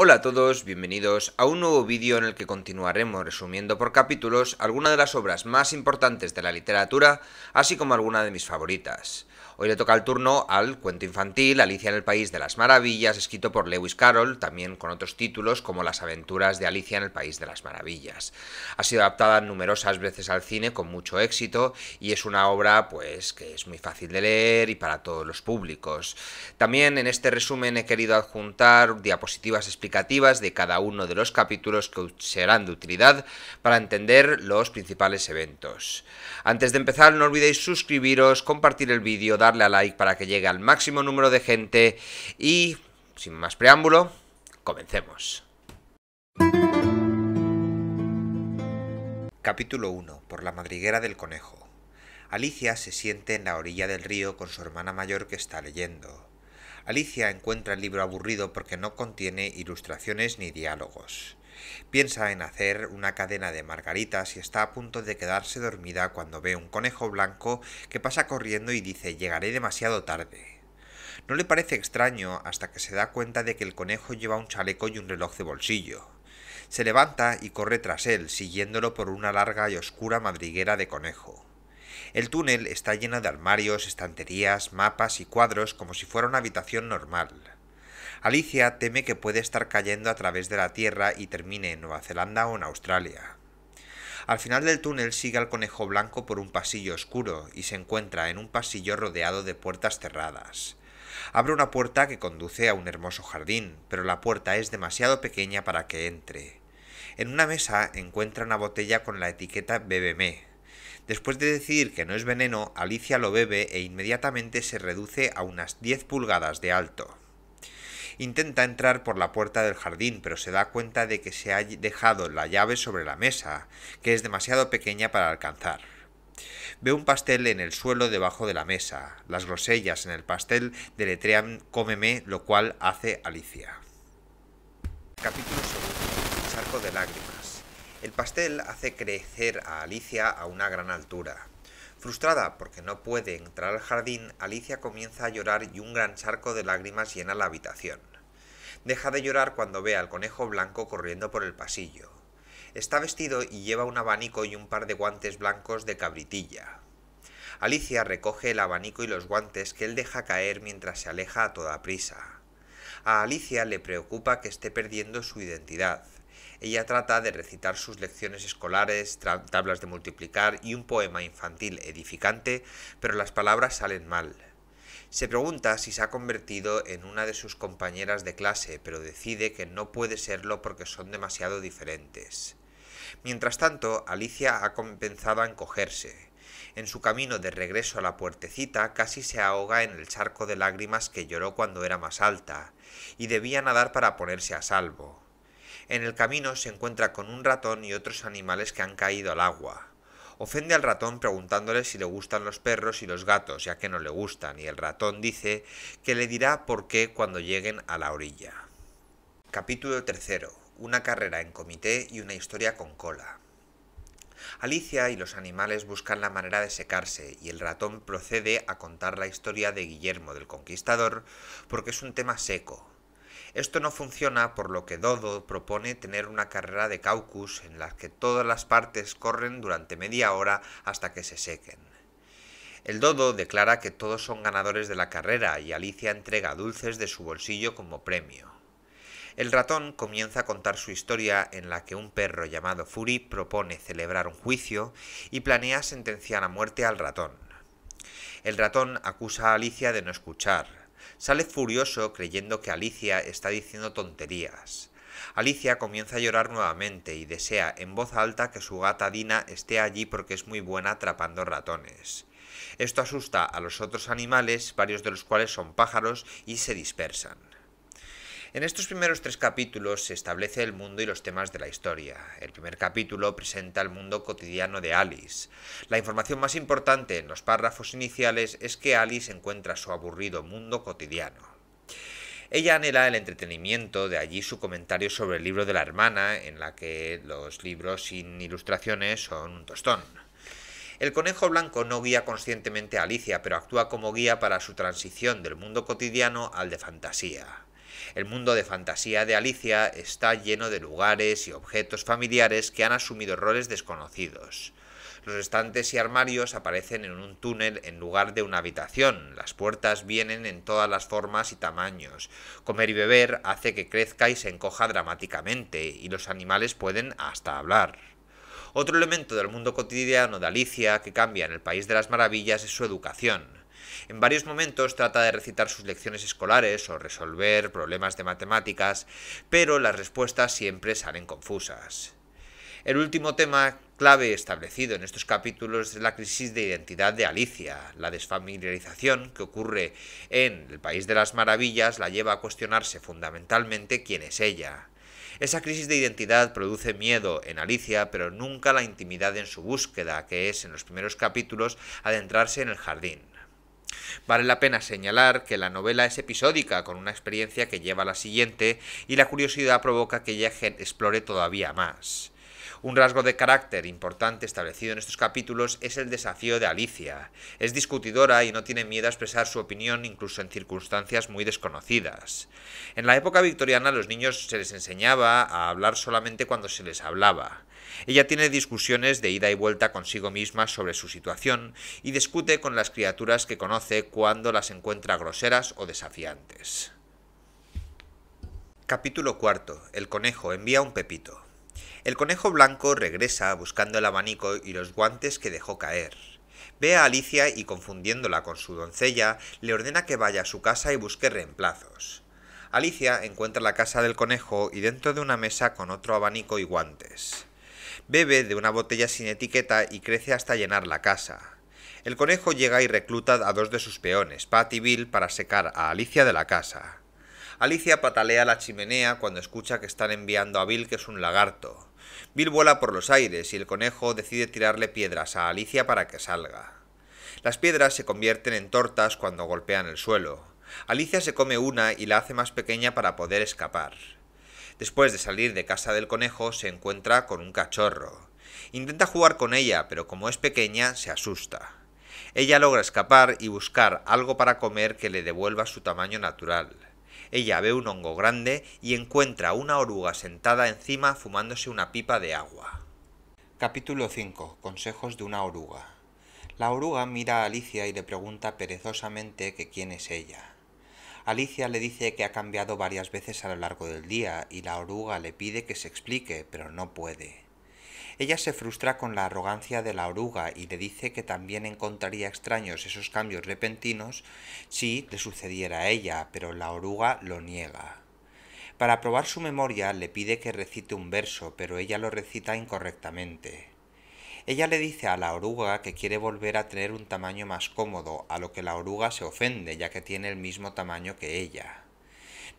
Hola a todos, bienvenidos a un nuevo vídeo en el que continuaremos resumiendo por capítulos algunas de las obras más importantes de la literatura, así como alguna de mis favoritas. Hoy le toca el turno al cuento infantil Alicia en el País de las Maravillas, escrito por Lewis Carroll, también con otros títulos como Las aventuras de Alicia en el País de las Maravillas. Ha sido adaptada numerosas veces al cine con mucho éxito y es una obra pues que es muy fácil de leer y para todos los públicos. También en este resumen he querido adjuntar diapositivas explicativas de cada uno de los capítulos que serán de utilidad para entender los principales eventos. Antes de empezar, no olvidéis suscribiros, compartir el vídeo, darle a like para que llegue al máximo número de gente y, sin más preámbulo, comencemos. Capítulo 1. Por la madriguera del conejo. Alicia se siente en la orilla del río con su hermana mayor que está leyendo. Alicia encuentra el libro aburrido porque no contiene ilustraciones ni diálogos. Piensa en hacer una cadena de margaritas y está a punto de quedarse dormida cuando ve un conejo blanco que pasa corriendo y dice llegaré demasiado tarde. No le parece extraño hasta que se da cuenta de que el conejo lleva un chaleco y un reloj de bolsillo. Se levanta y corre tras él, siguiéndolo por una larga y oscura madriguera de conejo. El túnel está lleno de armarios, estanterías, mapas y cuadros como si fuera una habitación normal. Alicia teme que puede estar cayendo a través de la Tierra y termine en Nueva Zelanda o en Australia. Al final del túnel sigue al conejo blanco por un pasillo oscuro y se encuentra en un pasillo rodeado de puertas cerradas. Abre una puerta que conduce a un hermoso jardín, pero la puerta es demasiado pequeña para que entre. En una mesa encuentra una botella con la etiqueta Bébeme. Después de decidir que no es veneno, Alicia lo bebe e inmediatamente se reduce a unas 10 pulgadas de alto. Intenta entrar por la puerta del jardín, pero se da cuenta de que se ha dejado la llave sobre la mesa, que es demasiado pequeña para alcanzar. Ve un pastel en el suelo debajo de la mesa. Las grosellas en el pastel deletrean cómeme, lo cual hace Alicia. Capítulo El de lágrimas. El pastel hace crecer a Alicia a una gran altura. Frustrada porque no puede entrar al jardín, Alicia comienza a llorar y un gran charco de lágrimas llena la habitación. Deja de llorar cuando ve al conejo blanco corriendo por el pasillo. Está vestido y lleva un abanico y un par de guantes blancos de cabritilla. Alicia recoge el abanico y los guantes que él deja caer mientras se aleja a toda prisa. A Alicia le preocupa que esté perdiendo su identidad. Ella trata de recitar sus lecciones escolares, tablas de multiplicar y un poema infantil edificante, pero las palabras salen mal. Se pregunta si se ha convertido en una de sus compañeras de clase, pero decide que no puede serlo porque son demasiado diferentes. Mientras tanto, Alicia ha comenzado a encogerse. En su camino de regreso a la puertecita casi se ahoga en el charco de lágrimas que lloró cuando era más alta, y debía nadar para ponerse a salvo. En el camino se encuentra con un ratón y otros animales que han caído al agua. Ofende al ratón preguntándole si le gustan los perros y los gatos, ya que no le gustan, y el ratón dice que le dirá por qué cuando lleguen a la orilla. Capítulo 3. Una carrera en comité y una historia con cola. Alicia y los animales buscan la manera de secarse y el ratón procede a contar la historia de Guillermo del Conquistador porque es un tema seco, esto no funciona por lo que Dodo propone tener una carrera de caucus en la que todas las partes corren durante media hora hasta que se sequen. El Dodo declara que todos son ganadores de la carrera y Alicia entrega dulces de su bolsillo como premio. El ratón comienza a contar su historia en la que un perro llamado Fury propone celebrar un juicio y planea sentenciar a muerte al ratón. El ratón acusa a Alicia de no escuchar, Sale furioso creyendo que Alicia está diciendo tonterías. Alicia comienza a llorar nuevamente y desea en voz alta que su gata Dina esté allí porque es muy buena atrapando ratones. Esto asusta a los otros animales, varios de los cuales son pájaros, y se dispersan. En estos primeros tres capítulos se establece el mundo y los temas de la historia. El primer capítulo presenta el mundo cotidiano de Alice. La información más importante en los párrafos iniciales es que Alice encuentra su aburrido mundo cotidiano. Ella anhela el entretenimiento, de allí su comentario sobre el libro de la hermana, en la que los libros sin ilustraciones son un tostón. El conejo blanco no guía conscientemente a Alicia, pero actúa como guía para su transición del mundo cotidiano al de fantasía. El mundo de fantasía de Alicia está lleno de lugares y objetos familiares que han asumido roles desconocidos. Los estantes y armarios aparecen en un túnel en lugar de una habitación. Las puertas vienen en todas las formas y tamaños. Comer y beber hace que crezca y se encoja dramáticamente, y los animales pueden hasta hablar. Otro elemento del mundo cotidiano de Alicia que cambia en el País de las Maravillas es su educación. En varios momentos trata de recitar sus lecciones escolares o resolver problemas de matemáticas, pero las respuestas siempre salen confusas. El último tema clave establecido en estos capítulos es la crisis de identidad de Alicia. La desfamiliarización que ocurre en el País de las Maravillas la lleva a cuestionarse fundamentalmente quién es ella. Esa crisis de identidad produce miedo en Alicia, pero nunca la intimidad en su búsqueda, que es en los primeros capítulos adentrarse en el jardín. Vale la pena señalar que la novela es episódica, con una experiencia que lleva a la siguiente, y la curiosidad provoca que ella explore todavía más. Un rasgo de carácter importante establecido en estos capítulos es el desafío de Alicia. Es discutidora y no tiene miedo a expresar su opinión incluso en circunstancias muy desconocidas. En la época victoriana los niños se les enseñaba a hablar solamente cuando se les hablaba. Ella tiene discusiones de ida y vuelta consigo misma sobre su situación y discute con las criaturas que conoce cuando las encuentra groseras o desafiantes. Capítulo cuarto. El conejo envía un pepito. El conejo blanco regresa buscando el abanico y los guantes que dejó caer. Ve a Alicia y confundiéndola con su doncella, le ordena que vaya a su casa y busque reemplazos. Alicia encuentra la casa del conejo y dentro de una mesa con otro abanico y guantes. Bebe de una botella sin etiqueta y crece hasta llenar la casa. El conejo llega y recluta a dos de sus peones, Pat y Bill, para secar a Alicia de la casa. Alicia patalea la chimenea cuando escucha que están enviando a Bill, que es un lagarto. Bill vuela por los aires y el conejo decide tirarle piedras a Alicia para que salga. Las piedras se convierten en tortas cuando golpean el suelo. Alicia se come una y la hace más pequeña para poder escapar. Después de salir de casa del conejo se encuentra con un cachorro. Intenta jugar con ella, pero como es pequeña se asusta. Ella logra escapar y buscar algo para comer que le devuelva su tamaño natural. Ella ve un hongo grande y encuentra una oruga sentada encima fumándose una pipa de agua. Capítulo 5. Consejos de una oruga. La oruga mira a Alicia y le pregunta perezosamente que quién es ella. Alicia le dice que ha cambiado varias veces a lo largo del día y la oruga le pide que se explique, pero no puede. Ella se frustra con la arrogancia de la oruga y le dice que también encontraría extraños esos cambios repentinos si le sucediera a ella, pero la oruga lo niega. Para probar su memoria le pide que recite un verso, pero ella lo recita incorrectamente. Ella le dice a la oruga que quiere volver a tener un tamaño más cómodo, a lo que la oruga se ofende, ya que tiene el mismo tamaño que ella.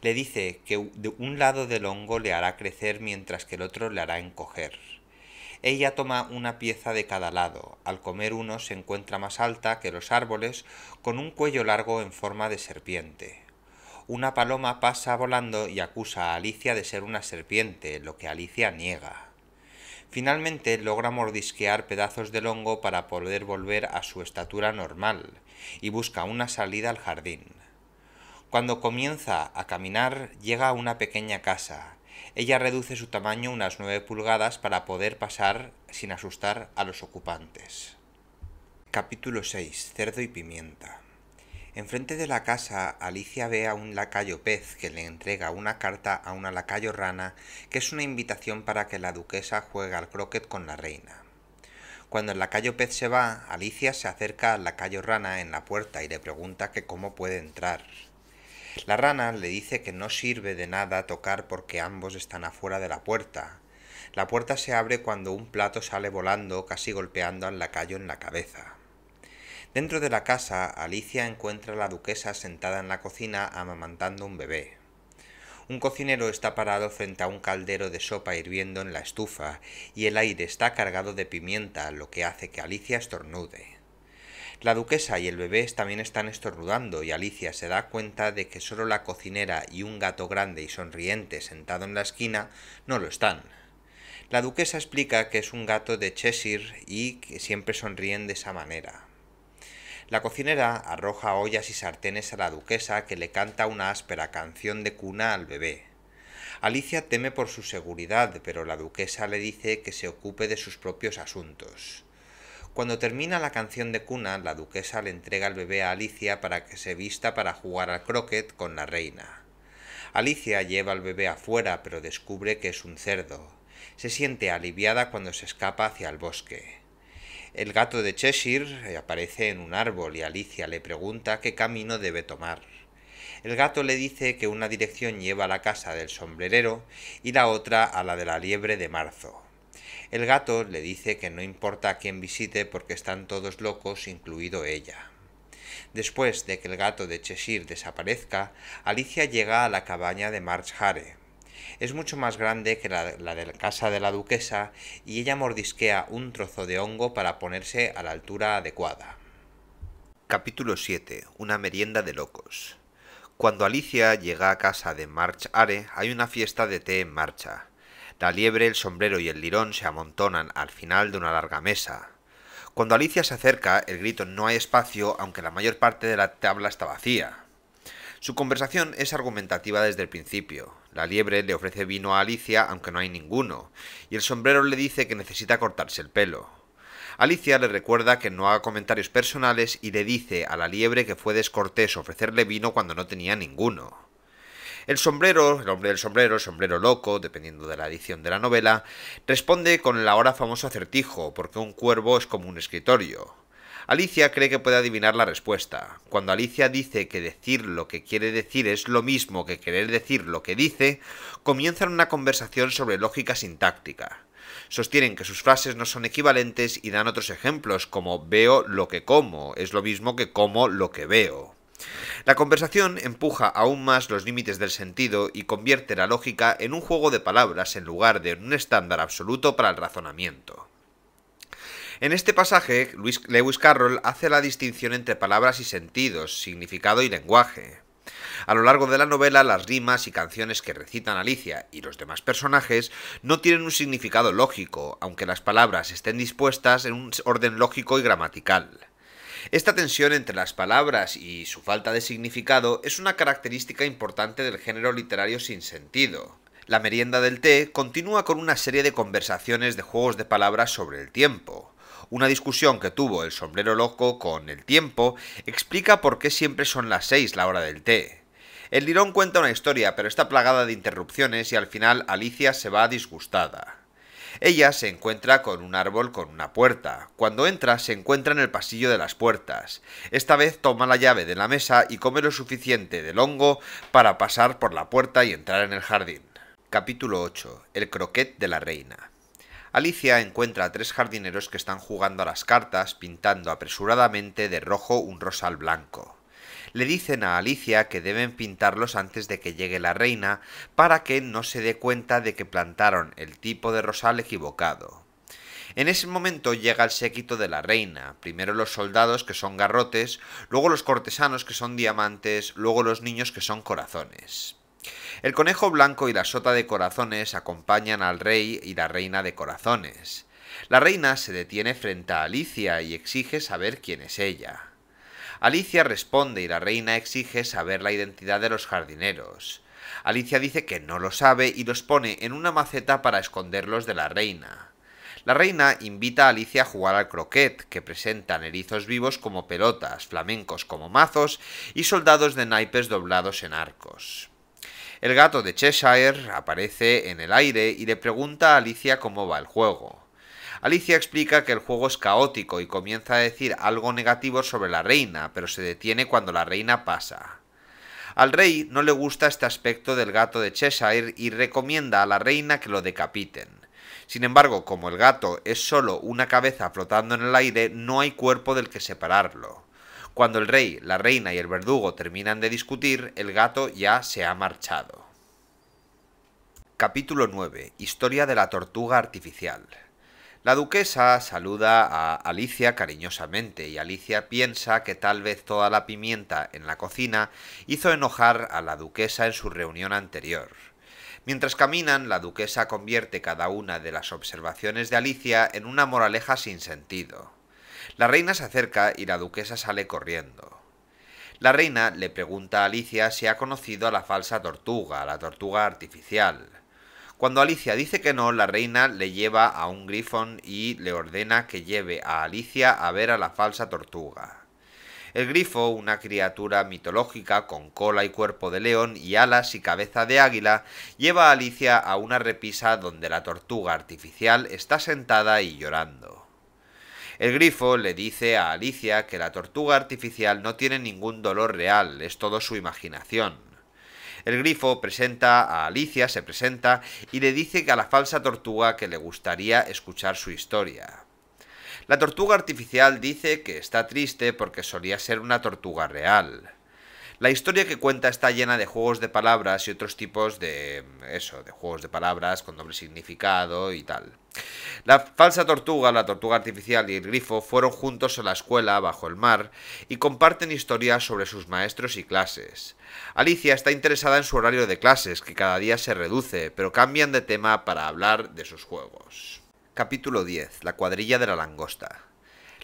Le dice que un lado del hongo le hará crecer mientras que el otro le hará encoger. Ella toma una pieza de cada lado. Al comer uno se encuentra más alta que los árboles, con un cuello largo en forma de serpiente. Una paloma pasa volando y acusa a Alicia de ser una serpiente, lo que Alicia niega. Finalmente logra mordisquear pedazos del hongo para poder volver a su estatura normal y busca una salida al jardín. Cuando comienza a caminar llega a una pequeña casa. Ella reduce su tamaño unas 9 pulgadas para poder pasar sin asustar a los ocupantes. Capítulo 6. Cerdo y pimienta. Enfrente de la casa, Alicia ve a un lacayo pez que le entrega una carta a una lacayo rana que es una invitación para que la duquesa juegue al croquet con la reina. Cuando el lacayo pez se va, Alicia se acerca al lacayo rana en la puerta y le pregunta que cómo puede entrar. La rana le dice que no sirve de nada tocar porque ambos están afuera de la puerta. La puerta se abre cuando un plato sale volando casi golpeando al lacayo en la cabeza. Dentro de la casa, Alicia encuentra a la duquesa sentada en la cocina amamantando un bebé. Un cocinero está parado frente a un caldero de sopa hirviendo en la estufa y el aire está cargado de pimienta, lo que hace que Alicia estornude. La duquesa y el bebé también están estornudando y Alicia se da cuenta de que solo la cocinera y un gato grande y sonriente sentado en la esquina no lo están. La duquesa explica que es un gato de Cheshire y que siempre sonríen de esa manera. La cocinera arroja ollas y sartenes a la duquesa que le canta una áspera canción de cuna al bebé. Alicia teme por su seguridad, pero la duquesa le dice que se ocupe de sus propios asuntos. Cuando termina la canción de cuna, la duquesa le entrega el bebé a Alicia para que se vista para jugar al croquet con la reina. Alicia lleva al bebé afuera, pero descubre que es un cerdo. Se siente aliviada cuando se escapa hacia el bosque. El gato de Cheshire eh, aparece en un árbol y Alicia le pregunta qué camino debe tomar. El gato le dice que una dirección lleva a la casa del sombrerero y la otra a la de la liebre de marzo. El gato le dice que no importa a quién visite porque están todos locos, incluido ella. Después de que el gato de Cheshire desaparezca, Alicia llega a la cabaña de March Hare es mucho más grande que la, de la casa de la duquesa y ella mordisquea un trozo de hongo para ponerse a la altura adecuada. Capítulo 7. Una merienda de locos. Cuando Alicia llega a casa de March Are, hay una fiesta de té en marcha. La liebre, el sombrero y el lirón se amontonan al final de una larga mesa. Cuando Alicia se acerca, el grito no hay espacio, aunque la mayor parte de la tabla está vacía. Su conversación es argumentativa desde el principio. La liebre le ofrece vino a Alicia aunque no hay ninguno, y el sombrero le dice que necesita cortarse el pelo. Alicia le recuerda que no haga comentarios personales y le dice a la liebre que fue descortés ofrecerle vino cuando no tenía ninguno. El sombrero, el hombre del sombrero, el sombrero loco, dependiendo de la edición de la novela, responde con el ahora famoso acertijo, porque un cuervo es como un escritorio. Alicia cree que puede adivinar la respuesta. Cuando Alicia dice que decir lo que quiere decir es lo mismo que querer decir lo que dice, comienzan una conversación sobre lógica sintáctica. Sostienen que sus frases no son equivalentes y dan otros ejemplos como veo lo que como, es lo mismo que como lo que veo. La conversación empuja aún más los límites del sentido y convierte la lógica en un juego de palabras en lugar de un estándar absoluto para el razonamiento. En este pasaje, Lewis Carroll hace la distinción entre palabras y sentidos, significado y lenguaje. A lo largo de la novela, las rimas y canciones que recitan Alicia y los demás personajes no tienen un significado lógico, aunque las palabras estén dispuestas en un orden lógico y gramatical. Esta tensión entre las palabras y su falta de significado es una característica importante del género literario sin sentido. La merienda del té continúa con una serie de conversaciones de juegos de palabras sobre el tiempo una discusión que tuvo el sombrero loco con el tiempo, explica por qué siempre son las 6 la hora del té. El lirón cuenta una historia, pero está plagada de interrupciones y al final Alicia se va disgustada. Ella se encuentra con un árbol con una puerta. Cuando entra, se encuentra en el pasillo de las puertas. Esta vez toma la llave de la mesa y come lo suficiente del hongo para pasar por la puerta y entrar en el jardín. Capítulo 8. El croquet de la reina. Alicia encuentra a tres jardineros que están jugando a las cartas pintando apresuradamente de rojo un rosal blanco. Le dicen a Alicia que deben pintarlos antes de que llegue la reina para que no se dé cuenta de que plantaron el tipo de rosal equivocado. En ese momento llega el séquito de la reina, primero los soldados que son garrotes, luego los cortesanos que son diamantes, luego los niños que son corazones. El conejo blanco y la sota de corazones acompañan al rey y la reina de corazones. La reina se detiene frente a Alicia y exige saber quién es ella. Alicia responde y la reina exige saber la identidad de los jardineros. Alicia dice que no lo sabe y los pone en una maceta para esconderlos de la reina. La reina invita a Alicia a jugar al croquet, que presentan erizos vivos como pelotas, flamencos como mazos y soldados de naipes doblados en arcos. El gato de Cheshire aparece en el aire y le pregunta a Alicia cómo va el juego. Alicia explica que el juego es caótico y comienza a decir algo negativo sobre la reina, pero se detiene cuando la reina pasa. Al rey no le gusta este aspecto del gato de Cheshire y recomienda a la reina que lo decapiten. Sin embargo, como el gato es solo una cabeza flotando en el aire, no hay cuerpo del que separarlo. Cuando el rey, la reina y el verdugo terminan de discutir, el gato ya se ha marchado. Capítulo 9. Historia de la tortuga artificial. La duquesa saluda a Alicia cariñosamente y Alicia piensa que tal vez toda la pimienta en la cocina hizo enojar a la duquesa en su reunión anterior. Mientras caminan, la duquesa convierte cada una de las observaciones de Alicia en una moraleja sin sentido. La reina se acerca y la duquesa sale corriendo. La reina le pregunta a Alicia si ha conocido a la falsa tortuga, la tortuga artificial. Cuando Alicia dice que no, la reina le lleva a un grifón y le ordena que lleve a Alicia a ver a la falsa tortuga. El grifo, una criatura mitológica con cola y cuerpo de león y alas y cabeza de águila, lleva a Alicia a una repisa donde la tortuga artificial está sentada y llorando. El grifo le dice a Alicia que la tortuga artificial no tiene ningún dolor real, es todo su imaginación. El grifo presenta a Alicia, se presenta y le dice que a la falsa tortuga que le gustaría escuchar su historia. La tortuga artificial dice que está triste porque solía ser una tortuga real. La historia que cuenta está llena de juegos de palabras y otros tipos de... eso, de juegos de palabras con doble significado y tal. La falsa tortuga, la tortuga artificial y el grifo fueron juntos a la escuela bajo el mar y comparten historias sobre sus maestros y clases. Alicia está interesada en su horario de clases, que cada día se reduce, pero cambian de tema para hablar de sus juegos. Capítulo 10. La cuadrilla de la langosta.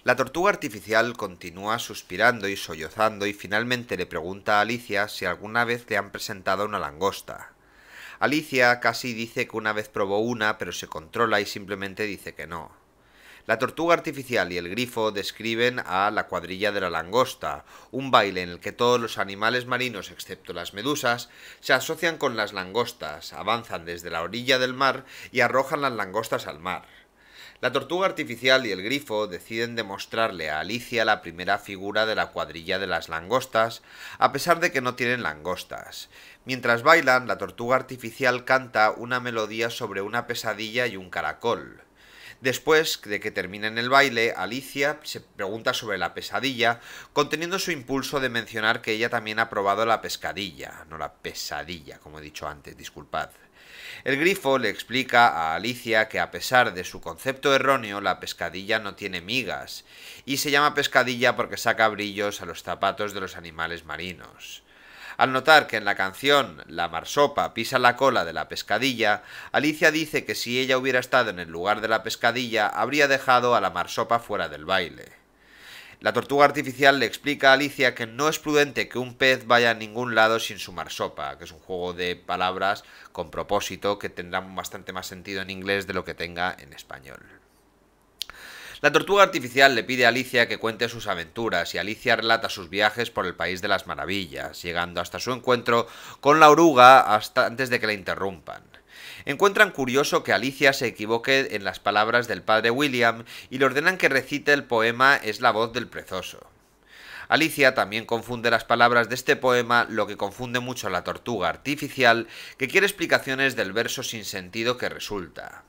La tortuga artificial continúa suspirando y sollozando y finalmente le pregunta a Alicia si alguna vez le han presentado una langosta. Alicia casi dice que una vez probó una, pero se controla y simplemente dice que no. La tortuga artificial y el grifo describen a la cuadrilla de la langosta, un baile en el que todos los animales marinos, excepto las medusas, se asocian con las langostas, avanzan desde la orilla del mar y arrojan las langostas al mar. La tortuga artificial y el grifo deciden demostrarle a Alicia la primera figura de la cuadrilla de las langostas, a pesar de que no tienen langostas. Mientras bailan, la tortuga artificial canta una melodía sobre una pesadilla y un caracol. Después de que terminen el baile, Alicia se pregunta sobre la pesadilla, conteniendo su impulso de mencionar que ella también ha probado la pescadilla, no la pesadilla, como he dicho antes, disculpad. El grifo le explica a Alicia que a pesar de su concepto erróneo, la pescadilla no tiene migas, y se llama pescadilla porque saca brillos a los zapatos de los animales marinos. Al notar que en la canción la marsopa pisa la cola de la pescadilla, Alicia dice que si ella hubiera estado en el lugar de la pescadilla habría dejado a la marsopa fuera del baile. La tortuga artificial le explica a Alicia que no es prudente que un pez vaya a ningún lado sin su marsopa, que es un juego de palabras con propósito que tendrá bastante más sentido en inglés de lo que tenga en español. La tortuga artificial le pide a Alicia que cuente sus aventuras y Alicia relata sus viajes por el País de las Maravillas, llegando hasta su encuentro con la oruga hasta antes de que la interrumpan encuentran curioso que Alicia se equivoque en las palabras del padre William y le ordenan que recite el poema Es la voz del prezoso. Alicia también confunde las palabras de este poema, lo que confunde mucho a la tortuga artificial, que quiere explicaciones del verso sin sentido que resulta.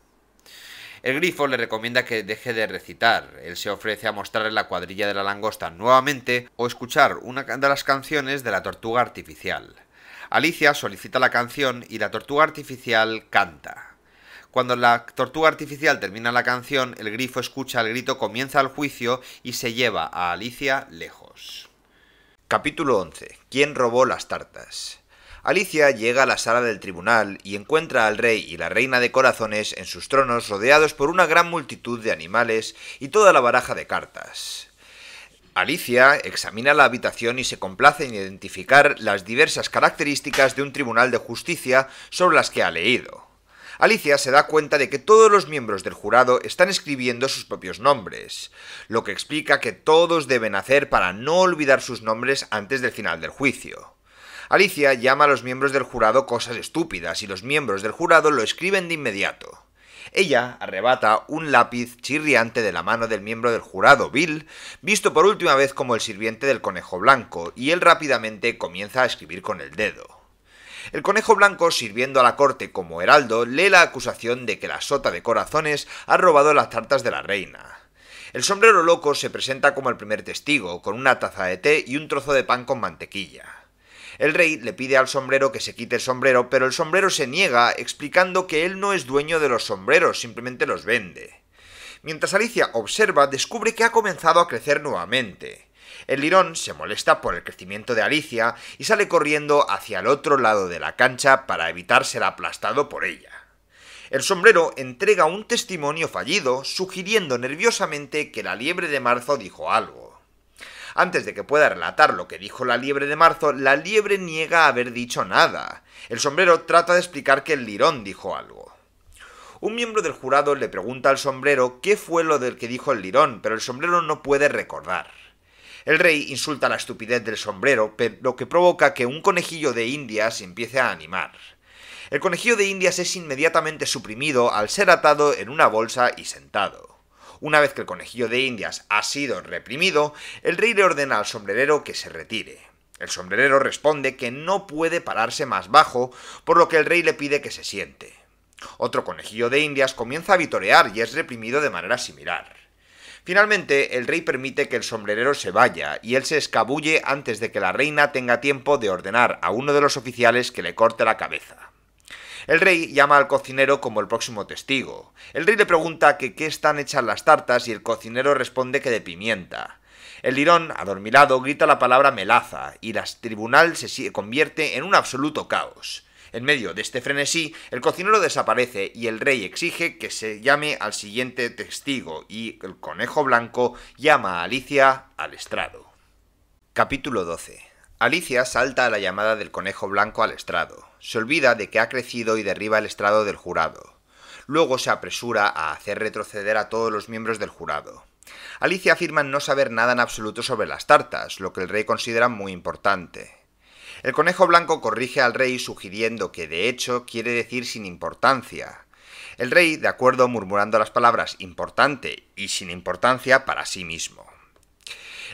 El grifo le recomienda que deje de recitar. Él se ofrece a mostrarle la cuadrilla de la langosta nuevamente o escuchar una de las canciones de la tortuga artificial. Alicia solicita la canción y la tortuga artificial canta. Cuando la tortuga artificial termina la canción, el grifo escucha el grito, comienza el juicio y se lleva a Alicia lejos. Capítulo 11. ¿Quién robó las tartas? Alicia llega a la sala del tribunal y encuentra al rey y la reina de corazones en sus tronos rodeados por una gran multitud de animales y toda la baraja de cartas. Alicia examina la habitación y se complace en identificar las diversas características de un tribunal de justicia sobre las que ha leído. Alicia se da cuenta de que todos los miembros del jurado están escribiendo sus propios nombres, lo que explica que todos deben hacer para no olvidar sus nombres antes del final del juicio. Alicia llama a los miembros del jurado cosas estúpidas y los miembros del jurado lo escriben de inmediato ella arrebata un lápiz chirriante de la mano del miembro del jurado, Bill, visto por última vez como el sirviente del conejo blanco, y él rápidamente comienza a escribir con el dedo. El conejo blanco, sirviendo a la corte como heraldo, lee la acusación de que la sota de corazones ha robado las tartas de la reina. El sombrero loco se presenta como el primer testigo, con una taza de té y un trozo de pan con mantequilla. El rey le pide al sombrero que se quite el sombrero, pero el sombrero se niega explicando que él no es dueño de los sombreros, simplemente los vende. Mientras Alicia observa, descubre que ha comenzado a crecer nuevamente. El lirón se molesta por el crecimiento de Alicia y sale corriendo hacia el otro lado de la cancha para evitar ser aplastado por ella. El sombrero entrega un testimonio fallido, sugiriendo nerviosamente que la liebre de marzo dijo algo. Antes de que pueda relatar lo que dijo la liebre de marzo, la liebre niega haber dicho nada. El sombrero trata de explicar que el lirón dijo algo. Un miembro del jurado le pregunta al sombrero qué fue lo del que dijo el lirón, pero el sombrero no puede recordar. El rey insulta la estupidez del sombrero, lo que provoca que un conejillo de indias empiece a animar. El conejillo de indias es inmediatamente suprimido al ser atado en una bolsa y sentado. Una vez que el conejillo de Indias ha sido reprimido, el rey le ordena al sombrerero que se retire. El sombrerero responde que no puede pararse más bajo, por lo que el rey le pide que se siente. Otro conejillo de Indias comienza a vitorear y es reprimido de manera similar. Finalmente, el rey permite que el sombrerero se vaya y él se escabulle antes de que la reina tenga tiempo de ordenar a uno de los oficiales que le corte la cabeza. El rey llama al cocinero como el próximo testigo. El rey le pregunta que qué están hechas las tartas y el cocinero responde que de pimienta. El lirón, adormilado, grita la palabra melaza y la tribunal se convierte en un absoluto caos. En medio de este frenesí, el cocinero desaparece y el rey exige que se llame al siguiente testigo y el conejo blanco llama a Alicia al estrado. Capítulo 12. Alicia salta a la llamada del conejo blanco al estrado. Se olvida de que ha crecido y derriba el estrado del jurado. Luego se apresura a hacer retroceder a todos los miembros del jurado. Alicia afirma no saber nada en absoluto sobre las tartas, lo que el rey considera muy importante. El conejo blanco corrige al rey sugiriendo que de hecho quiere decir sin importancia. El rey, de acuerdo, murmurando las palabras importante y sin importancia para sí mismo.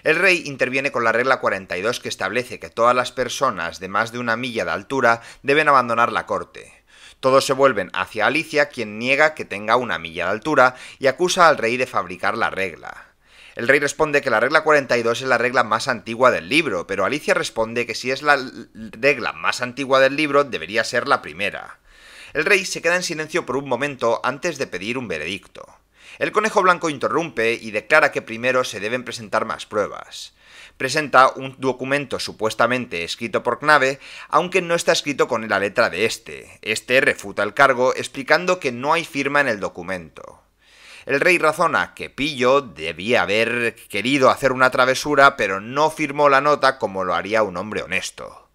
El rey interviene con la regla 42 que establece que todas las personas de más de una milla de altura deben abandonar la corte. Todos se vuelven hacia Alicia, quien niega que tenga una milla de altura, y acusa al rey de fabricar la regla. El rey responde que la regla 42 es la regla más antigua del libro, pero Alicia responde que si es la regla más antigua del libro debería ser la primera. El rey se queda en silencio por un momento antes de pedir un veredicto. El conejo blanco interrumpe y declara que primero se deben presentar más pruebas. Presenta un documento supuestamente escrito por Knave, aunque no está escrito con la letra de este. Este refuta el cargo explicando que no hay firma en el documento. El rey razona que Pillo debía haber querido hacer una travesura, pero no firmó la nota como lo haría un hombre honesto.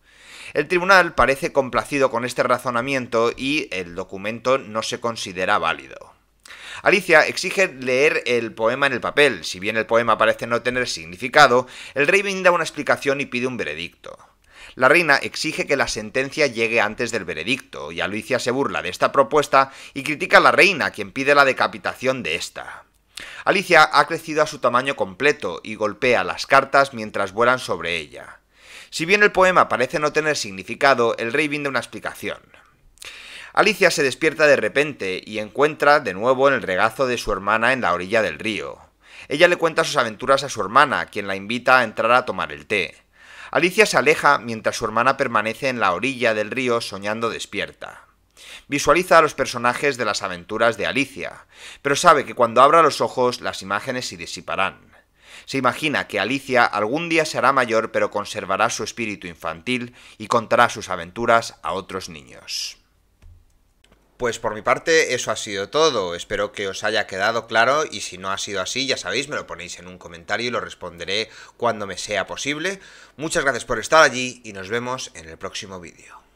El tribunal parece complacido con este razonamiento y el documento no se considera válido. Alicia exige leer el poema en el papel. Si bien el poema parece no tener significado, el rey brinda una explicación y pide un veredicto. La reina exige que la sentencia llegue antes del veredicto, y Alicia se burla de esta propuesta y critica a la reina, quien pide la decapitación de esta. Alicia ha crecido a su tamaño completo y golpea las cartas mientras vuelan sobre ella. Si bien el poema parece no tener significado, el rey brinda una explicación. Alicia se despierta de repente y encuentra de nuevo en el regazo de su hermana en la orilla del río. Ella le cuenta sus aventuras a su hermana, quien la invita a entrar a tomar el té. Alicia se aleja mientras su hermana permanece en la orilla del río soñando despierta. Visualiza a los personajes de las aventuras de Alicia, pero sabe que cuando abra los ojos las imágenes se disiparán. Se imagina que Alicia algún día será mayor pero conservará su espíritu infantil y contará sus aventuras a otros niños. Pues por mi parte eso ha sido todo, espero que os haya quedado claro y si no ha sido así, ya sabéis, me lo ponéis en un comentario y lo responderé cuando me sea posible. Muchas gracias por estar allí y nos vemos en el próximo vídeo.